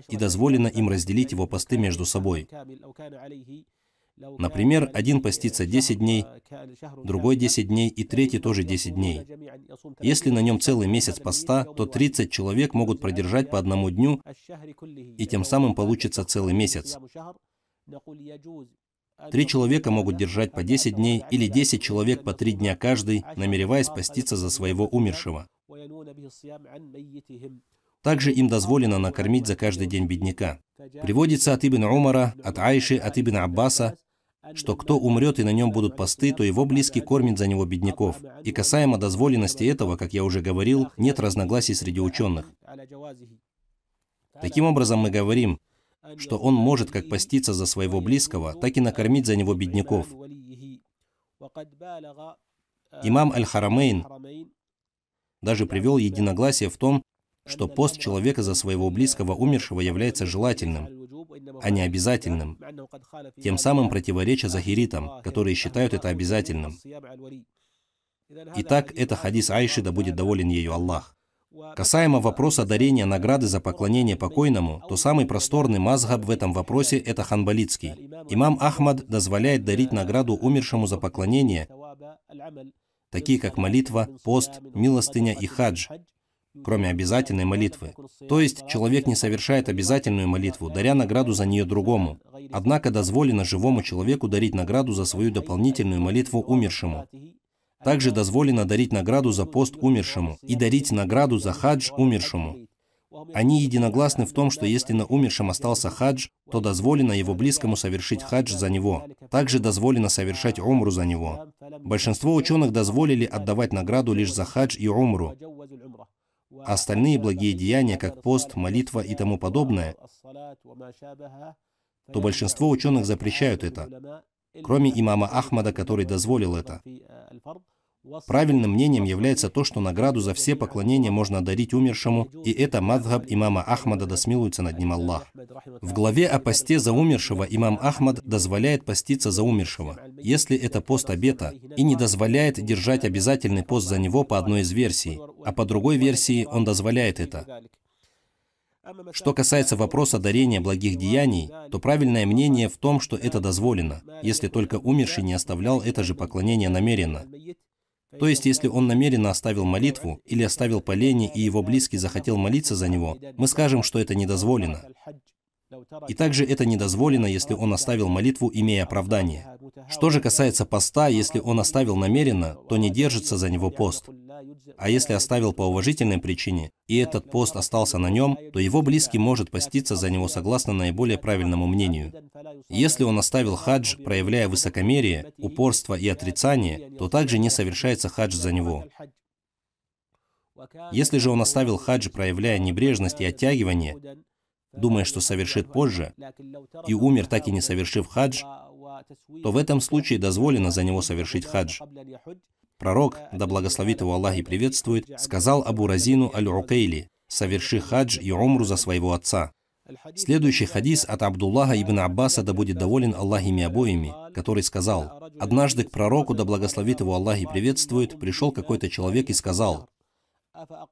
и дозволено им разделить его посты между собой. Например, один постится 10 дней, другой 10 дней и третий тоже 10 дней. Если на нем целый месяц поста, то 30 человек могут продержать по одному дню, и тем самым получится целый месяц. Три человека могут держать по 10 дней или 10 человек по 3 дня каждый, намереваясь поститься за своего умершего. Также им дозволено накормить за каждый день бедняка. Приводится от Ибн Умара, от Айши, от Ибн Аббаса, что кто умрет и на нем будут посты, то его близкий кормит за него бедняков. И касаемо дозволенности этого, как я уже говорил, нет разногласий среди ученых. Таким образом, мы говорим, что он может как поститься за своего близкого, так и накормить за него бедняков. Имам Аль-Харамейн даже привел единогласие в том, что пост человека за своего близкого умершего является желательным, а не обязательным, тем самым противореча захиритам, которые считают это обязательным. Итак, это хадис Айши, будет доволен ею Аллах. Касаемо вопроса дарения награды за поклонение покойному, то самый просторный мазгаб в этом вопросе – это ханбалитский. Имам Ахмад дозволяет дарить награду умершему за поклонение, такие как молитва, пост, милостыня и хадж, кроме обязательной молитвы. То есть человек не совершает обязательную молитву, даря награду за нее другому. Однако дозволено живому человеку дарить награду за свою дополнительную молитву умершему. Также дозволено дарить награду за пост умершему и дарить награду за хадж умершему. Они единогласны в том, что если на умершем остался хадж, то дозволено его близкому совершить хадж за него. Также дозволено совершать умру за него. Большинство ученых дозволили отдавать награду лишь за хадж и умру. А остальные благие деяния, как пост, молитва и тому подобное, то большинство ученых запрещают это кроме имама Ахмада, который дозволил это. Правильным мнением является то, что награду за все поклонения можно дарить умершему, и это мадхаб имама Ахмада досмилуется над ним Аллах. В главе о посте за умершего имам Ахмад дозволяет поститься за умершего, если это пост обета, и не дозволяет держать обязательный пост за него по одной из версий, а по другой версии он дозволяет это. Что касается вопроса дарения благих деяний, то правильное мнение в том, что это дозволено, если только умерший не оставлял это же поклонение намеренно. То есть, если он намеренно оставил молитву или оставил поление, и его близкий захотел молиться за него, мы скажем, что это недозволено. И также это недозволено, если он оставил молитву, имея оправдание. Что же касается поста, если он оставил намеренно, то не держится за него пост. А если оставил по уважительной причине, и этот пост остался на нем, то его близкий может поститься за него согласно наиболее правильному мнению. Если он оставил хадж, проявляя высокомерие, упорство и отрицание, то также не совершается хадж за него. Если же он оставил хадж, проявляя небрежность и оттягивание, думая, что совершит позже, и умер, так и не совершив хадж, то в этом случае дозволено за него совершить хадж. Пророк, да благословит его Аллах и приветствует, сказал Абу Разину Аль-Укейли, «Соверши хадж и умру за своего отца». Следующий хадис от Абдуллаха ибн Аббаса, да будет доволен Аллах ими обоими, который сказал, «Однажды к пророку, да благословит его Аллах и приветствует, пришел какой-то человек и сказал,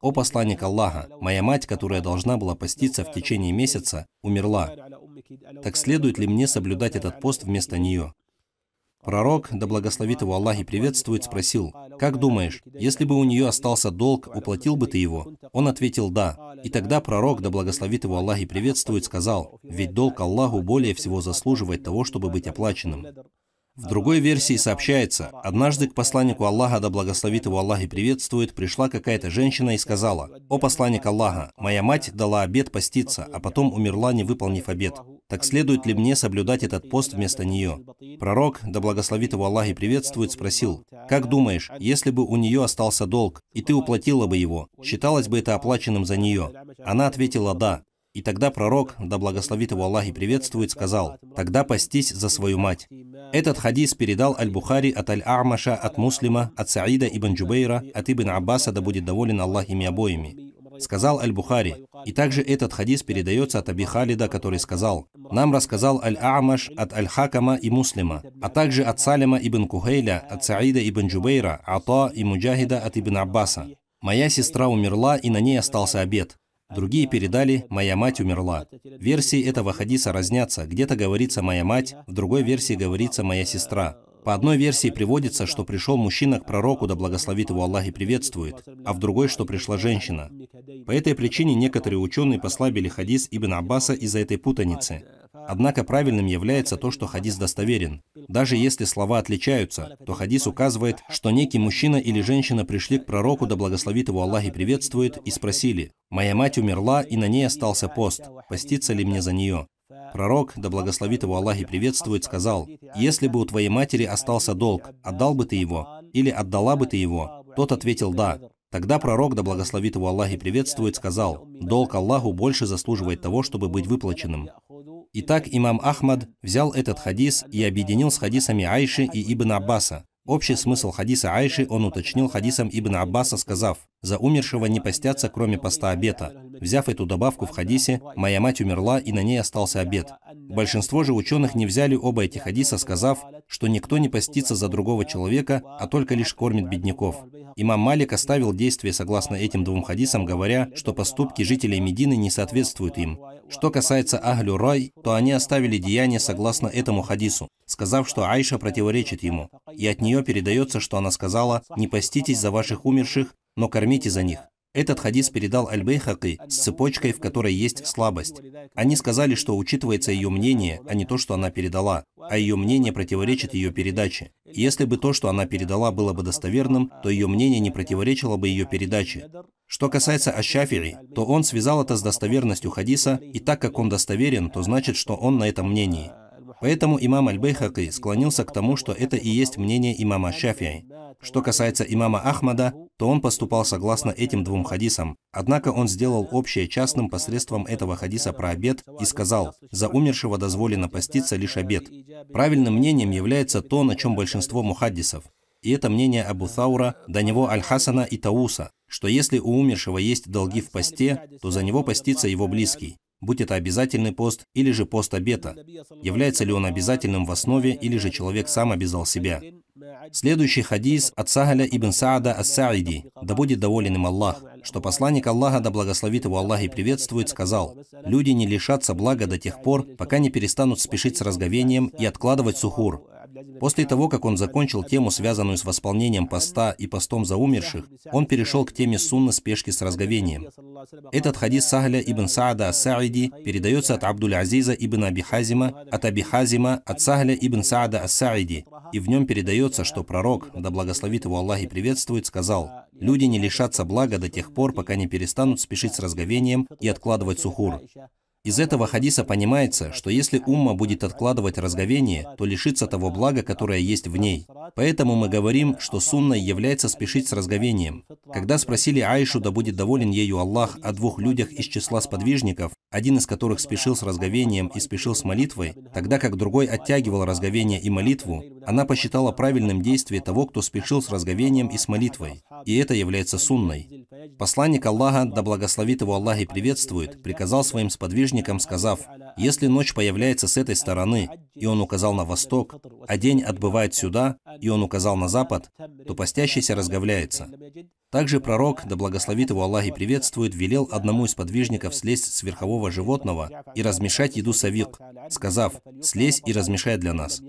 «О посланник Аллаха, моя мать, которая должна была поститься в течение месяца, умерла. Так следует ли мне соблюдать этот пост вместо нее? Пророк, да благословит его Аллах и приветствует, спросил, «Как думаешь, если бы у нее остался долг, уплатил бы ты его?» Он ответил «Да». И тогда пророк, да благословит его Аллах и приветствует, сказал, «Ведь долг Аллаху более всего заслуживает того, чтобы быть оплаченным». В другой версии сообщается, однажды к посланнику Аллаха, да благословит его Аллах и приветствует, пришла какая-то женщина и сказала, «О посланник Аллаха, моя мать дала обед поститься, а потом умерла, не выполнив обед. Так следует ли мне соблюдать этот пост вместо нее? Пророк, да благословит его Аллах и приветствует, спросил, «Как думаешь, если бы у нее остался долг, и ты уплатила бы его, считалось бы это оплаченным за нее?» Она ответила «Да». И тогда пророк, да благословит его Аллах и приветствует, сказал, «Тогда постись за свою мать». Этот хадис передал Аль-Бухари от аль армаша от Муслима, от Саида ибн Джубейра, от Ибн Аббаса, да будет доволен Аллах ими обоими сказал Аль-Бухари. И также этот хадис передается от Аби Халида, который сказал, «Нам рассказал Аль-Амаш от Аль-Хакама и Муслима, а также от Салима ибн Кухейля, от Саида ибн Джубейра, Ата и Муджахида от ибн Аббаса. Моя сестра умерла, и на ней остался обед. Другие передали «Моя мать умерла». Версии этого хадиса разнятся. Где-то говорится «Моя мать», в другой версии говорится «Моя сестра». По одной версии приводится, что пришел мужчина к пророку, да благословит его Аллах и приветствует, а в другой, что пришла женщина. По этой причине некоторые ученые послабили хадис Ибн Аббаса из-за этой путаницы. Однако правильным является то, что хадис достоверен. Даже если слова отличаются, то хадис указывает, что некий мужчина или женщина пришли к пророку, да благословит его Аллах и приветствует, и спросили, «Моя мать умерла, и на ней остался пост. Поститься ли мне за нее?» Пророк, да благословит его Аллах и приветствует, сказал, «Если бы у твоей матери остался долг, отдал бы ты его? Или отдала бы ты его?» Тот ответил «Да». Тогда пророк, да благословит его Аллах и приветствует, сказал, «Долг Аллаху больше заслуживает того, чтобы быть выплаченным». Итак, имам Ахмад взял этот хадис и объединил с хадисами Айши и Ибн Аббаса, Общий смысл хадиса Айши он уточнил хадисом Ибн Аббаса, сказав, «За умершего не постятся, кроме поста обета». Взяв эту добавку в хадисе, «Моя мать умерла, и на ней остался обед. Большинство же ученых не взяли оба эти хадиса, сказав, что никто не постится за другого человека, а только лишь кормит бедняков. Имам Малик оставил действие согласно этим двум хадисам, говоря, что поступки жителей Медины не соответствуют им. Что касается Ахлю Рай, то они оставили деяние согласно этому хадису, сказав, что Айша противоречит ему, и от нее передается, что она сказала «Не поститесь за ваших умерших, но кормите за них». Этот хадис передал Аль-Бейхаки с цепочкой, в которой есть слабость. Они сказали, что учитывается ее мнение, а не то, что она передала, а ее мнение противоречит ее передаче. Если бы то, что она передала, было бы достоверным, то ее мнение не противоречило бы ее передаче. Что касается Ашафири, то он связал это с достоверностью хадиса, и так как он достоверен, то значит, что он на этом мнении. Поэтому имам Аль-Бейхаки склонился к тому, что это и есть мнение имама Шафии. Что касается имама Ахмада, то он поступал согласно этим двум хадисам. Однако он сделал общее частным посредством этого хадиса про обед и сказал, «За умершего дозволено поститься лишь обед». Правильным мнением является то, на чем большинство мухаддисов. И это мнение Абу Таура, до него Аль-Хасана и Тауса, что если у умершего есть долги в посте, то за него постится его близкий будь это обязательный пост или же пост обета, является ли он обязательным в основе или же человек сам обязал себя. Следующий хадис от Сагаля ибн Саада Ас-Саиди, да будет доволен им Аллах, что посланник Аллаха, да благословит его Аллах и приветствует, сказал, «Люди не лишатся блага до тех пор, пока не перестанут спешить с разговением и откладывать сухур, После того, как он закончил тему, связанную с восполнением поста и постом за умерших, он перешел к теме сунны спешки с разговением. Этот хадис Сахля ибн Саада Ас-Саиди передается от Абдуль-Азиза ибн Абихазима, от Абихазима, от Сахля ибн Саада Ас-Саиди, и в нем передается, что пророк, да благословит его Аллах и приветствует, сказал, «Люди не лишатся блага до тех пор, пока не перестанут спешить с разговением и откладывать сухур». Из этого хадиса понимается, что если умма будет откладывать разговение, то лишится того блага, которое есть в ней. Поэтому мы говорим, что сунной является спешить с разговением. Когда спросили Аишу, да будет доволен ею Аллах, о двух людях из числа сподвижников, один из которых спешил с разговением и спешил с молитвой, тогда как другой оттягивал разговение и молитву, она посчитала правильным действие того, кто спешил с разговением и с молитвой. И это является сунной. Посланник Аллаха, да благословит его Аллах и приветствует, приказал своим сподвижникам, сказав, «Если ночь появляется с этой стороны, и он указал на восток, а день отбывает сюда, и он указал на запад, то постящийся разговляется. Также пророк, да благословит его Аллах и приветствует, велел одному из подвижников слезть с верхового животного и размешать еду савик, сказав «слезь и размешай для нас».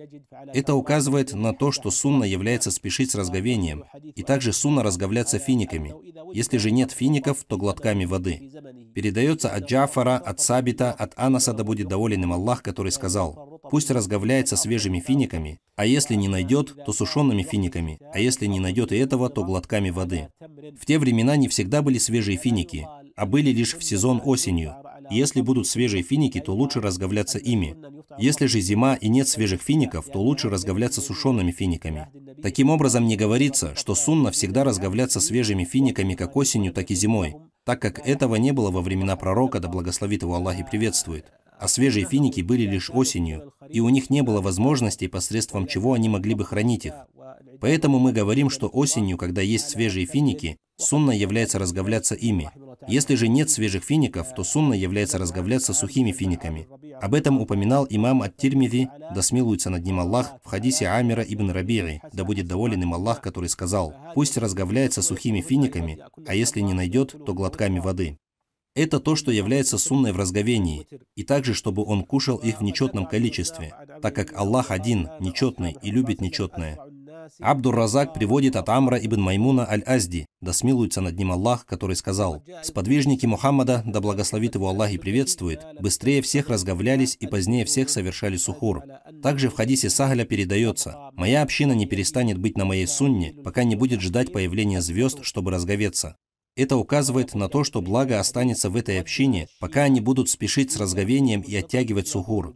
Это указывает на то, что сунна является спешить с разговением, и также сунна разговляться финиками. Если же нет фиников, то глотками воды. Передается от Джафара, от Сабита, от Анаса, да будет доволен им Аллах, который сказал Пусть разговляется свежими финиками, а если не найдет, то сушеными финиками, а если не найдет и этого, то глотками воды. В те времена не всегда были свежие финики, а были лишь в сезон осенью. если будут свежие финики, то лучше разговляться ими. Если же зима и нет свежих фиников, то лучше разговляться сушеными финиками. Таким образом, не говорится, что сунна всегда разговляться свежими финиками как осенью, так и зимой, так как этого не было во времена пророка, да благословит его Аллах и приветствует а свежие финики были лишь осенью, и у них не было возможностей, посредством чего они могли бы хранить их. Поэтому мы говорим, что осенью, когда есть свежие финики, сунна является разговляться ими. Если же нет свежих фиников, то сунна является разговляться сухими финиками. Об этом упоминал имам от Тирмиди, да смилуется над ним Аллах, в хадисе Амира ибн Рабири, да будет доволен им Аллах, который сказал, «Пусть разговляется сухими финиками, а если не найдет, то глотками воды». Это то, что является сунной в разговении, и также, чтобы он кушал их в нечетном количестве, так как Аллах один, нечетный, и любит нечетное. Абдур-Разак приводит от Амра ибн Маймуна аль-Азди, да смилуется над ним Аллах, который сказал, «Сподвижники Мухаммада, да благословит его Аллах и приветствует, быстрее всех разговлялись и позднее всех совершали сухур». Также в хадисе Сагаля передается, «Моя община не перестанет быть на моей сунне, пока не будет ждать появления звезд, чтобы разговеться». Это указывает на то, что благо останется в этой общине, пока они будут спешить с разговением и оттягивать сухур.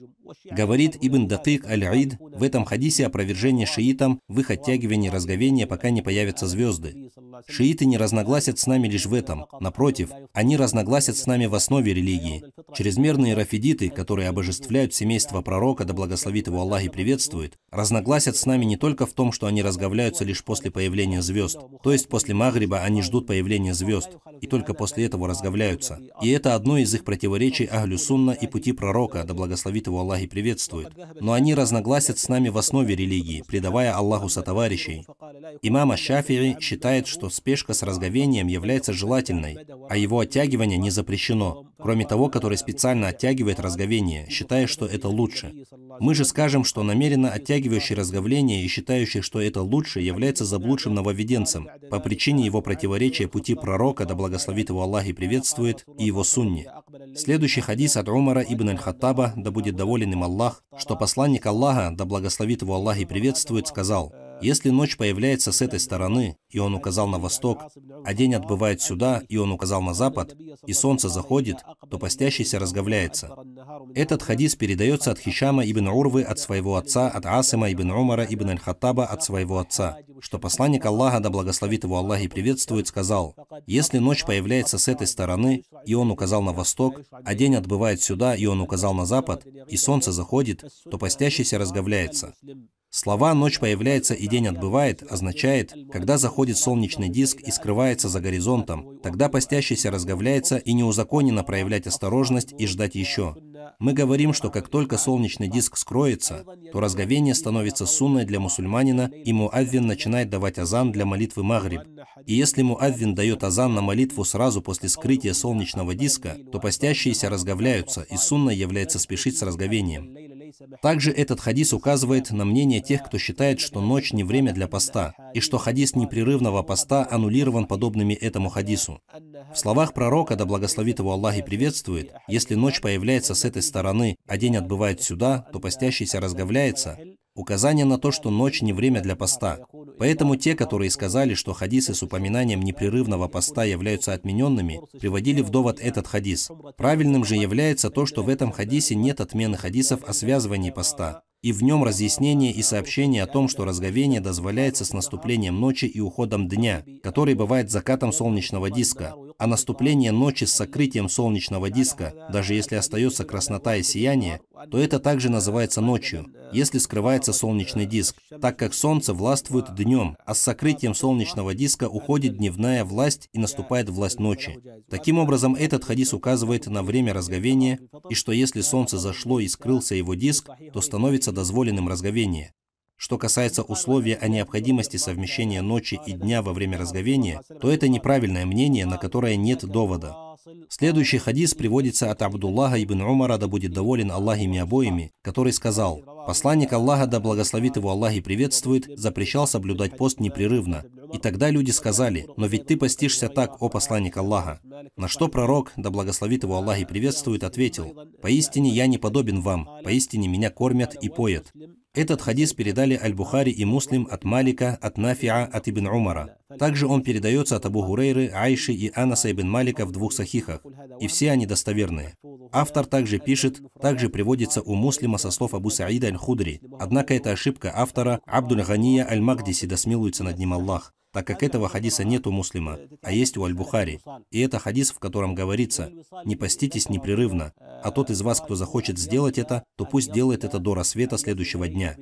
Говорит Ибн Датык Аль-Аид в этом хадисе о провержении шиитам в их оттягивании разговения, пока не появятся звезды. Шииты не разногласят с нами лишь в этом. Напротив, они разногласят с нами в основе религии. Чрезмерные рафидиты, которые обожествляют семейство пророка, да благословит его Аллах и приветствует, разногласят с нами не только в том, что они разговляются лишь после появления звезд, то есть после Магриба они ждут появления звезд, и только после этого разговляются. И это одно из их противоречий Ахлю Сунна и пути пророка, да благословит его Аллах Аллах и приветствует, но они разногласят с нами в основе религии, предавая Аллаху сотоварищей. Имам Ашафии считает, что спешка с разговением является желательной, а его оттягивание не запрещено, кроме того, который специально оттягивает разговение, считая, что это лучше. Мы же скажем, что намеренно оттягивающий разговление и считающий, что это лучше, является заблудшим нововеденцем по причине его противоречия пути пророка, да благословит его Аллах и приветствует, и его сунни. Следующий хадис от Умара ибн аль-Хаттаба, да будет доволен им Аллах, что посланник Аллаха, да благословит его Аллах и приветствует, сказал – если ночь появляется с этой стороны, и он указал на восток, а день отбывает сюда, и он указал на запад, и солнце заходит, то постящийся разговляется. Этот хадис передается от Хишама ибн Урвы от своего отца, от Асима ибн Умара ибн Аль-Хаттаба от своего отца, что посланник Аллаха, да благословит его Аллах и приветствует, сказал, «Если ночь появляется с этой стороны, и он указал на восток, а день отбывает сюда, и он указал на запад, и солнце заходит, то постящийся разговляется». Слова «ночь появляется и день отбывает» означает, когда заходит солнечный диск и скрывается за горизонтом, тогда постящийся разговляется и неузаконенно проявлять осторожность и ждать еще. Мы говорим, что как только солнечный диск скроется, то разговение становится сунной для мусульманина, и муаввин начинает давать азан для молитвы Магриб. И если муаввин дает азан на молитву сразу после скрытия солнечного диска, то постящиеся разговляются, и сунной является спешить с разговением. Также этот хадис указывает на мнение тех, кто считает, что ночь не время для поста, и что хадис непрерывного поста аннулирован подобными этому хадису. В словах пророка, да благословит его Аллах и приветствует, если ночь появляется с этой стороны, а день отбывает сюда, то постящийся разговляется, Указание на то, что ночь не время для поста. Поэтому те, которые сказали, что хадисы с упоминанием непрерывного поста являются отмененными, приводили в довод этот хадис. Правильным же является то, что в этом хадисе нет отмены хадисов о связывании поста. И в нем разъяснение и сообщение о том, что разговение дозволяется с наступлением ночи и уходом дня, который бывает закатом солнечного диска, а наступление ночи с сокрытием солнечного диска, даже если остается краснота и сияние, то это также называется ночью, если скрывается солнечный диск, так как солнце властвует днем, а с сокрытием солнечного диска уходит дневная власть и наступает власть ночи. Таким образом, этот хадис указывает на время разговения, и что если солнце зашло и скрылся его диск, то становится дозволенным разговение. Что касается условия о необходимости совмещения ночи и дня во время разговения, то это неправильное мнение, на которое нет довода. Следующий хадис приводится от Абдуллаха ибн Умара, да будет доволен Аллах ими обоими, который сказал, «Посланник Аллаха, да благословит его Аллах и приветствует, запрещал соблюдать пост непрерывно. И тогда люди сказали, но ведь ты постишься так, о посланник Аллаха. На что пророк, да благословит его Аллах и приветствует, ответил, «Поистине я не подобен вам, поистине меня кормят и поят». Этот хадис передали Аль-Бухари и Муслим от Малика, от Нафиа, от Ибн Умара. Также он передается от Абу Гурейры, Айши и Анаса ибн Малика в двух сахихах, и все они достоверные. Автор также пишет, также приводится у Муслима со слов Абу Саида Аль-Худри. Однако это ошибка автора Абдуль Гания Аль-Магдиси, да смилуется над ним Аллах так как этого хадиса нет у муслима, а есть у Аль-Бухари. И это хадис, в котором говорится, «Не поститесь непрерывно, а тот из вас, кто захочет сделать это, то пусть делает это до рассвета следующего дня».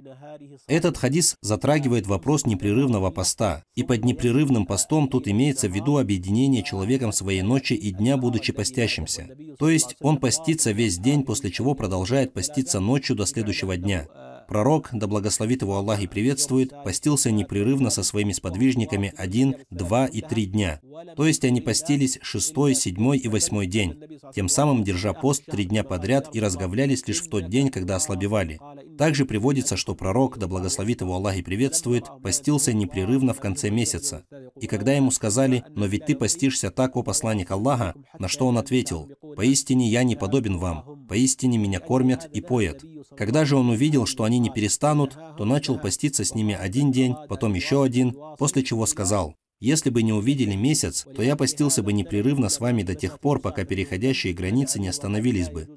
Этот хадис затрагивает вопрос непрерывного поста, и под непрерывным постом тут имеется в виду объединение человеком своей ночи и дня, будучи постящимся. То есть он постится весь день, после чего продолжает поститься ночью до следующего дня. Пророк, да благословит его Аллах и приветствует, постился непрерывно со своими сподвижниками один, два и три дня. То есть они постились шестой, седьмой и восьмой день, тем самым держа пост три дня подряд и разговлялись лишь в тот день, когда ослабевали. Также приводится, что пророк, да благословит его Аллах и приветствует, постился непрерывно в конце месяца. И когда ему сказали, «Но ведь ты постишься так, о посланник Аллаха», на что он ответил, «Поистине я не подобен вам, Поистине меня кормят и поят. Когда же он увидел, что они не перестанут, то начал поститься с ними один день, потом еще один, после чего сказал, «Если бы не увидели месяц, то я постился бы непрерывно с вами до тех пор, пока переходящие границы не остановились бы.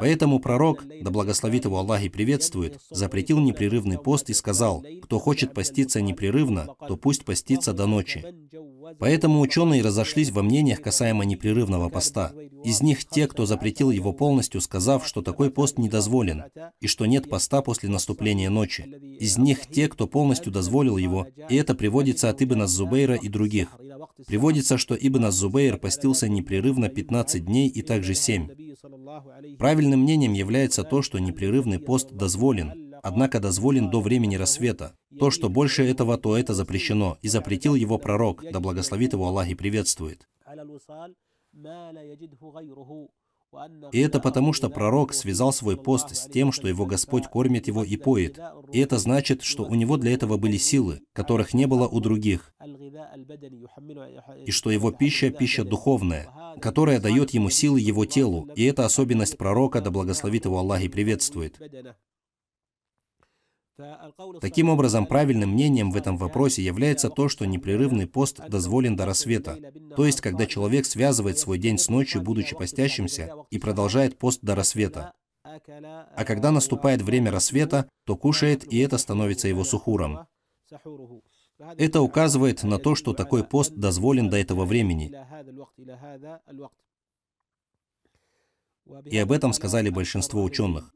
Поэтому пророк, да благословит его Аллах и приветствует, запретил непрерывный пост и сказал, кто хочет поститься непрерывно, то пусть постится до ночи. Поэтому ученые разошлись во мнениях касаемо непрерывного поста. Из них те, кто запретил его полностью, сказав, что такой пост не дозволен, и что нет поста после наступления ночи. Из них те, кто полностью дозволил его, и это приводится от Ибн Аззубейра и других. Приводится, что Ибн Аззубейр постился непрерывно 15 дней и также 7. Правильно Правильным мнением является то, что непрерывный пост дозволен, однако дозволен до времени рассвета. То, что больше этого, то это запрещено, и запретил его пророк, да благословит его Аллах и приветствует. И это потому, что пророк связал свой пост с тем, что его Господь кормит его и поет. И это значит, что у него для этого были силы, которых не было у других. И что его пища – пища духовная, которая дает ему силы его телу. И эта особенность пророка, да благословит его Аллах и приветствует. Таким образом, правильным мнением в этом вопросе является то, что непрерывный пост дозволен до рассвета, то есть когда человек связывает свой день с ночью, будучи постящимся, и продолжает пост до рассвета. А когда наступает время рассвета, то кушает, и это становится его сухуром. Это указывает на то, что такой пост дозволен до этого времени. И об этом сказали большинство ученых.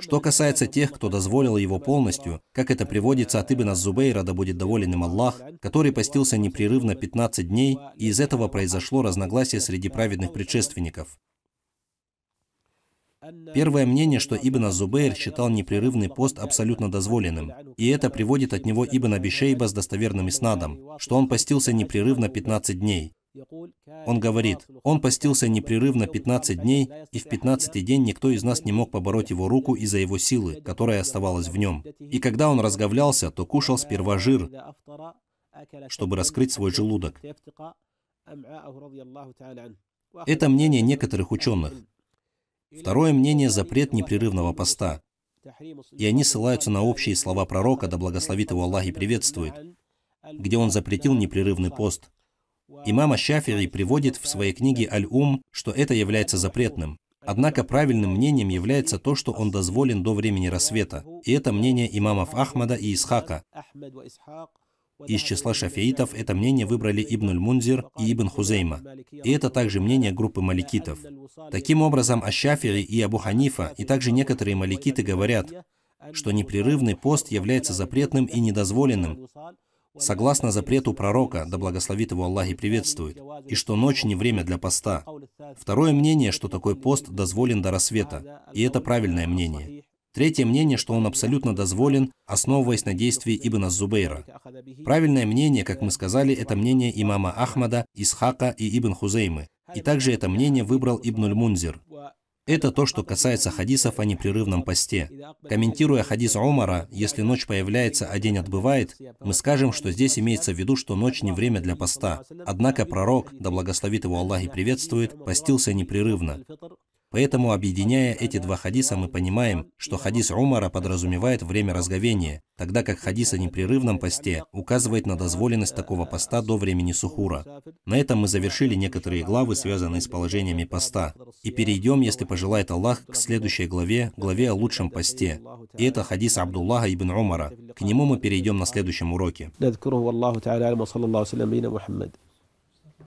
Что касается тех, кто дозволил его полностью, как это приводится от Ибн Аззубейра, да будет доволен им Аллах, который постился непрерывно 15 дней, и из этого произошло разногласие среди праведных предшественников. Первое мнение, что Ибн Аззубейр считал непрерывный пост абсолютно дозволенным, и это приводит от него Ибн Абишейба с достоверным иснадом, что он постился непрерывно 15 дней, он говорит, он постился непрерывно 15 дней, и в 15 день никто из нас не мог побороть его руку из-за его силы, которая оставалась в нем. И когда он разговлялся, то кушал сперва жир, чтобы раскрыть свой желудок. Это мнение некоторых ученых. Второе мнение – запрет непрерывного поста. И они ссылаются на общие слова пророка, да благословит его Аллах и приветствует, где он запретил непрерывный пост. Имама Шафири приводит в своей книге «Аль-Ум», что это является запретным. Однако правильным мнением является то, что он дозволен до времени рассвета. И это мнение имамов Ахмада и Исхака. Из числа шафиитов это мнение выбрали Ибнуль Мунзир и Ибн Хузейма. И это также мнение группы маликитов. Таким образом, Аш-Шафири и Абу Ханифа, и также некоторые маликиты говорят, что непрерывный пост является запретным и недозволенным, согласно запрету пророка, да благословит его Аллах и приветствует, и что ночь не время для поста. Второе мнение, что такой пост дозволен до рассвета, и это правильное мнение. Третье мнение, что он абсолютно дозволен, основываясь на действии Ибн Аззубейра. Правильное мнение, как мы сказали, это мнение имама Ахмада, Исхака и Ибн Хузеймы. И также это мнение выбрал Ибн Мунзир. Это то, что касается хадисов о непрерывном посте. Комментируя хадис Умара, если ночь появляется, а день отбывает, мы скажем, что здесь имеется в виду, что ночь не время для поста. Однако пророк, да благословит его Аллах и приветствует, постился непрерывно. Поэтому, объединяя эти два хадиса, мы понимаем, что хадис Умара подразумевает время разговения, тогда как хадис о непрерывном посте указывает на дозволенность такого поста до времени сухура. На этом мы завершили некоторые главы, связанные с положениями поста. И перейдем, если пожелает Аллах, к следующей главе, главе о лучшем посте. И это хадис Абдуллаха ибн Умара. К нему мы перейдем на следующем уроке.